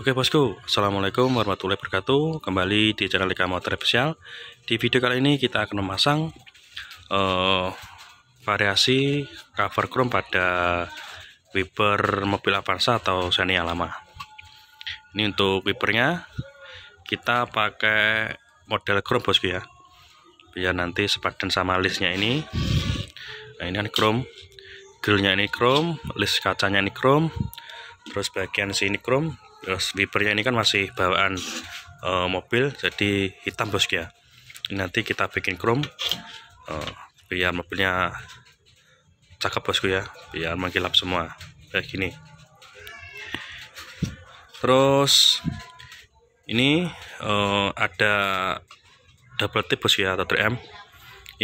Oke bosku, Assalamualaikum warahmatullahi wabarakatuh Kembali di channel Lika Motor Official Di video kali ini kita akan memasang uh, Variasi cover chrome pada Wiper mobil Avanza atau Xenia lama Ini untuk wipernya Kita pakai model chrome bosku ya Biar nanti sepadan sama listnya ini Nah ini kan chrome Grillnya ini chrome, list kacanya ini chrome Terus bagian sini chrome terus wipernya ini kan masih bawaan e, mobil jadi hitam bosku ya nanti kita bikin chrome e, eh, biar mobilnya cakep bosku ya biar mengkilap semua kayak gini terus ini e, ada double tip bosku ya atau 3M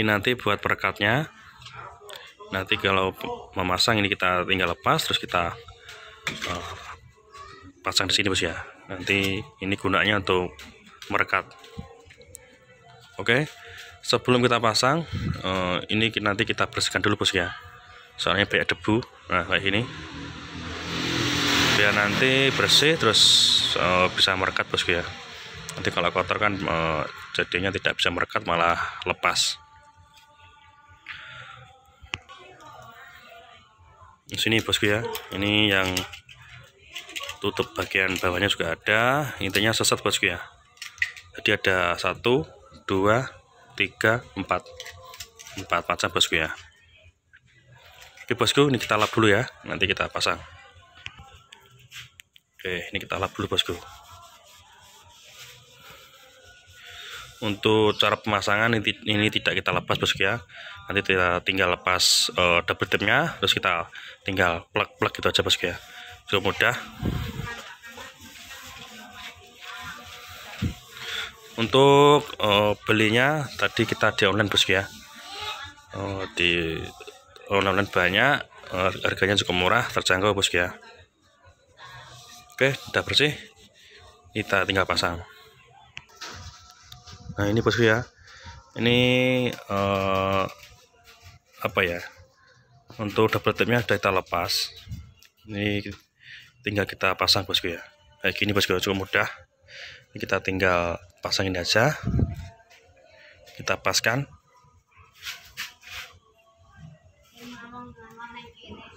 ini nanti buat perekatnya nanti kalau memasang ini kita tinggal lepas terus kita pasang di sini bos ya nanti ini gunanya untuk merekat oke sebelum kita pasang eh, ini nanti kita bersihkan dulu bos ya soalnya banyak debu nah kayak ini, biar nanti bersih terus eh, bisa merekat bos ya nanti kalau kotor kan eh, jadinya tidak bisa merekat malah lepas sini bosku ya ini yang tutup bagian bawahnya juga ada intinya sesat bosku ya jadi ada satu dua tiga empat empat macam bosku ya oke bosku ini kita lap dulu ya nanti kita pasang oke ini kita lap dulu bosku untuk cara pemasangan ini, ini tidak kita lepas bosku ya nanti kita tinggal lepas uh, double tipnya terus kita tinggal plug-plug gitu aja bosku ya cukup mudah untuk uh, belinya tadi kita di online bosku ya uh, di online banyak uh, harganya cukup murah terjangkau bosku ya oke sudah bersih kita tinggal pasang nah ini bosku ya ini uh, apa ya untuk double nya sudah kita lepas ini tinggal kita pasang bosku ya kayak gini bosku ya. cukup mudah ini kita tinggal pasangin aja kita paskan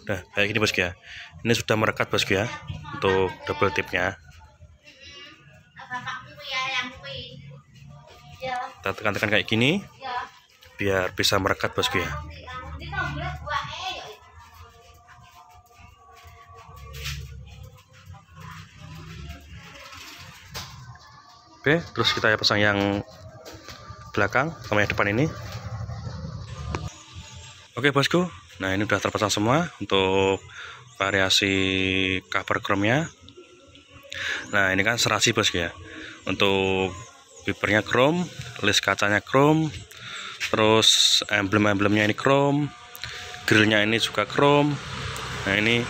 Nah, kayak gini bosku ya. Ini sudah merekat bosku ya untuk double tipnya. Kita tekan-tekan kayak gini biar bisa merekat bosku ya. Oke, terus kita pasang yang belakang sama yang depan ini. Oke, bosku. Nah, ini sudah terpasang semua untuk variasi cover chrome-nya. Nah, ini kan serasi, bosku ya. Untuk wipernya chrome, list kacanya chrome, terus emblem-emblemnya ini chrome, grillnya ini juga chrome. Nah, ini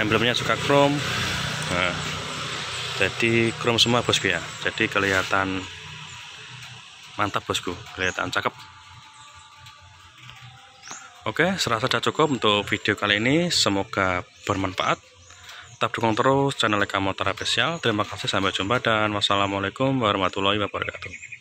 emblemnya juga chrome. Nah, jadi chrome semua bosku ya jadi kelihatan mantap bosku kelihatan cakep oke serasa sudah cukup untuk video kali ini semoga bermanfaat tetap dukung terus channel Eka Motor Spesial terima kasih sampai jumpa dan wassalamualaikum warahmatullahi wabarakatuh